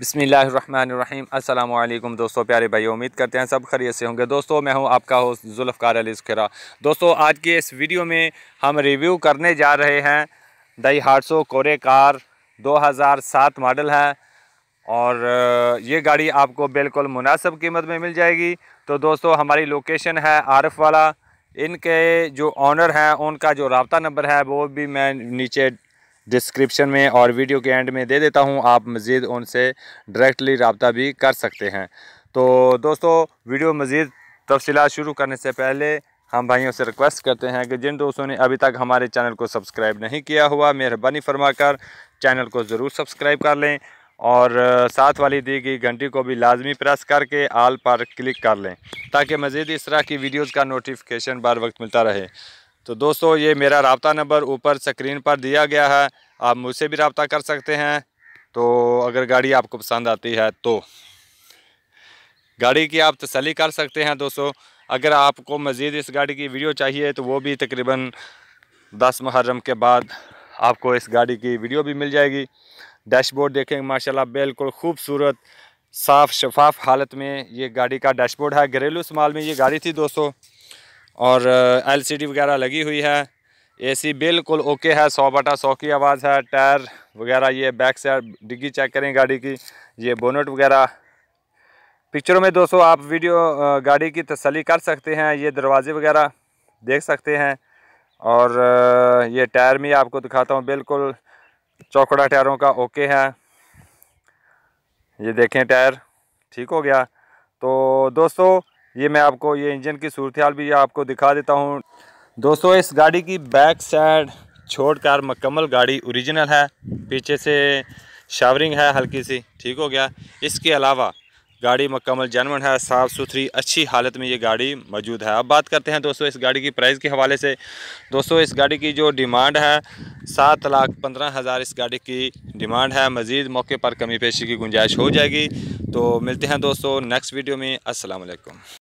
बसमीम् अल्लाम दोस्तों प्यारे भाई उम्मीद करते हैं सब खरीत से होंगे दोस्तों मैं हूं आपका होस्ट जुल्फ़ार अली खरा दोस्तों आज के इस वीडियो में हम रिव्यू करने जा रहे हैं दई हार्सो कोरे कार 2007 मॉडल है और ये गाड़ी आपको बिल्कुल मुनासब कीमत में मिल जाएगी तो दोस्तों हमारी लोकेशन है आरफ वाला इनके जो ऑनर हैं उनका जो रबता नंबर है वो भी मैं नीचे डिस्क्रिप्शन में और वीडियो के एंड में दे देता हूँ आप मज़ीद उनसे डायरेक्टली रबता भी कर सकते हैं तो दोस्तों वीडियो मज़ीद तफसी शुरू करने से पहले हम भाइयों से रिक्वेस्ट करते हैं कि जिन दोस्तों ने अभी तक हमारे चैनल को सब्सक्राइब नहीं किया हुआ मेहरबानी फरमाकर चैनल को ज़रूर सब्सक्राइब कर लें और साथ वाली दी गई घंटी को भी लाजमी प्रेस करके आल पर क्लिक कर लें ताकि मज़ीद इस तरह की वीडियोज़ का नोटिफिकेशन बार वक्त मिलता रहे तो दोस्तों ये मेरा रबता नंबर ऊपर स्क्रीन पर दिया गया है आप मुझसे भी रबता कर सकते हैं तो अगर गाड़ी आपको पसंद आती है तो गाड़ी की आप तसली कर सकते हैं दोस्तों अगर आपको मज़ीद इस गाड़ी की वीडियो चाहिए तो वो भी तकरीबन दस मुहर्रम के बाद आपको इस गाड़ी की वीडियो भी मिल जाएगी डैशबोर्ड देखेंगे माशाल्लाह बिल्कुल खूबसूरत साफ़ शफाफ हालत में ये गाड़ी का डैशबोर्ड है घरेलू इस्तेमाल में ये गाड़ी थी दोस्तों और एलसीडी वगैरह लगी हुई है एसी बिल्कुल ओके है सौ बटा सौ की आवाज़ है टायर वगैरह ये बैक साइड डिग्गी चेक करें गाड़ी की ये बोनट वगैरह पिक्चरों में दोस्तों आप वीडियो गाड़ी की तसली कर सकते हैं ये दरवाजे वगैरह देख सकते हैं और ये टायर में आपको दिखाता हूँ बिल्कुल चौकड़ा टायरों का ओके है ये देखें टायर ठीक हो गया तो दोस्तों ये मैं आपको ये इंजन की सूरत भी आपको दिखा देता हूँ दोस्तों इस गाड़ी की बैक साइड छोड़ कर मकम्मल गाड़ी ओरिजिनल है पीछे से शावरिंग है हल्की सी ठीक हो गया इसके अलावा गाड़ी मकमल जनवन है साफ़ सुथरी अच्छी हालत में ये गाड़ी मौजूद है अब बात करते हैं दोस्तों इस गाड़ी की प्राइस के हवाले से दोस्तों इस गाड़ी की जो डिमांड है सात लाख पंद्रह हज़ार इस गाड़ी की डिमांड है मज़ीद मौके पर कमी पेशी की गुंजाइश हो जाएगी तो मिलते हैं दोस्तों नेक्स्ट वीडियो में असलकम